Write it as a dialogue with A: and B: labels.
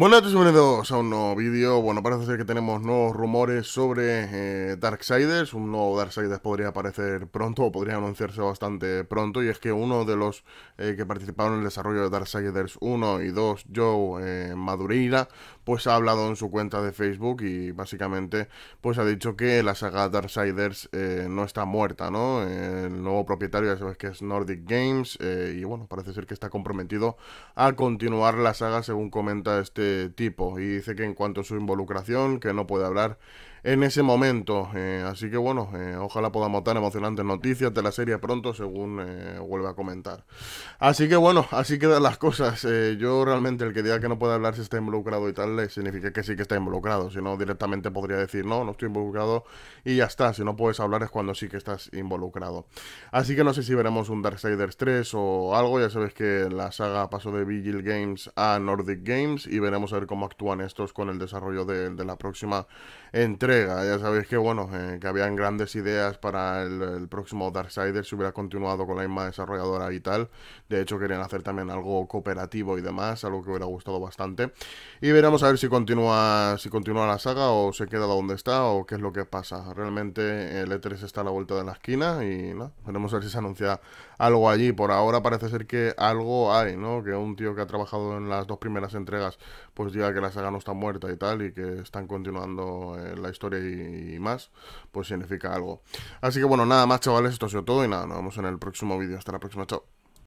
A: Buenas noches, bienvenidos a un nuevo vídeo. Bueno, parece ser que tenemos nuevos rumores sobre Dark eh, Darksiders. Un nuevo Darksiders podría aparecer pronto o podría anunciarse bastante pronto. Y es que uno de los eh, que participaron en el desarrollo de Darksiders 1 y 2, Joe eh, Madureira, pues ha hablado en su cuenta de Facebook y básicamente pues ha dicho que la saga Darksiders no está muerta, ¿no? El nuevo propietario ya sabes que es Nordic Games y bueno, parece ser que está comprometido a continuar la saga según comenta este tipo y dice que en cuanto a su involucración que no puede hablar en ese momento. Eh, así que bueno, eh, ojalá podamos dar emocionantes noticias de la serie pronto, según eh, vuelve a comentar. Así que bueno, así quedan las cosas. yo realmente el que diga que no puede hablar si está involucrado y tal, significa que sí que está involucrado. Si no, directamente podría decir no, no estoy involucrado y ya está. Si no puedes hablar es cuando sí que estás involucrado. Así que no sé si veremos un Darksiders 3 o algo. Ya sabes que la saga pasó de Vigil Games a Nordic Games y veremos a ver cómo actúan estos con el desarrollo de, de la próxima entrega ya sabéis que, bueno, eh, que habían grandes ideas para el, próximo Darksiders si hubiera continuado con la misma desarrolladora y tal. De hecho, querían hacer también algo cooperativo y demás, algo que hubiera gustado bastante. Y veremos a ver si continúa, si continúa la saga o se queda donde está o qué es lo que pasa. Realmente el E3 está a la vuelta de la esquina y no, veremos a ver si se anuncia algo allí. Por ahora parece ser que algo hay, ¿no? Que un tío que ha trabajado en las dos primeras entregas pues diga que la saga no está muerta y tal y que están continuando eh, la historia historia y, más, pues significa algo. Así que bueno, nada más chavales, esto ha sido todo y nada, nos vemos en el próximo vídeo. Hasta la próxima, chao.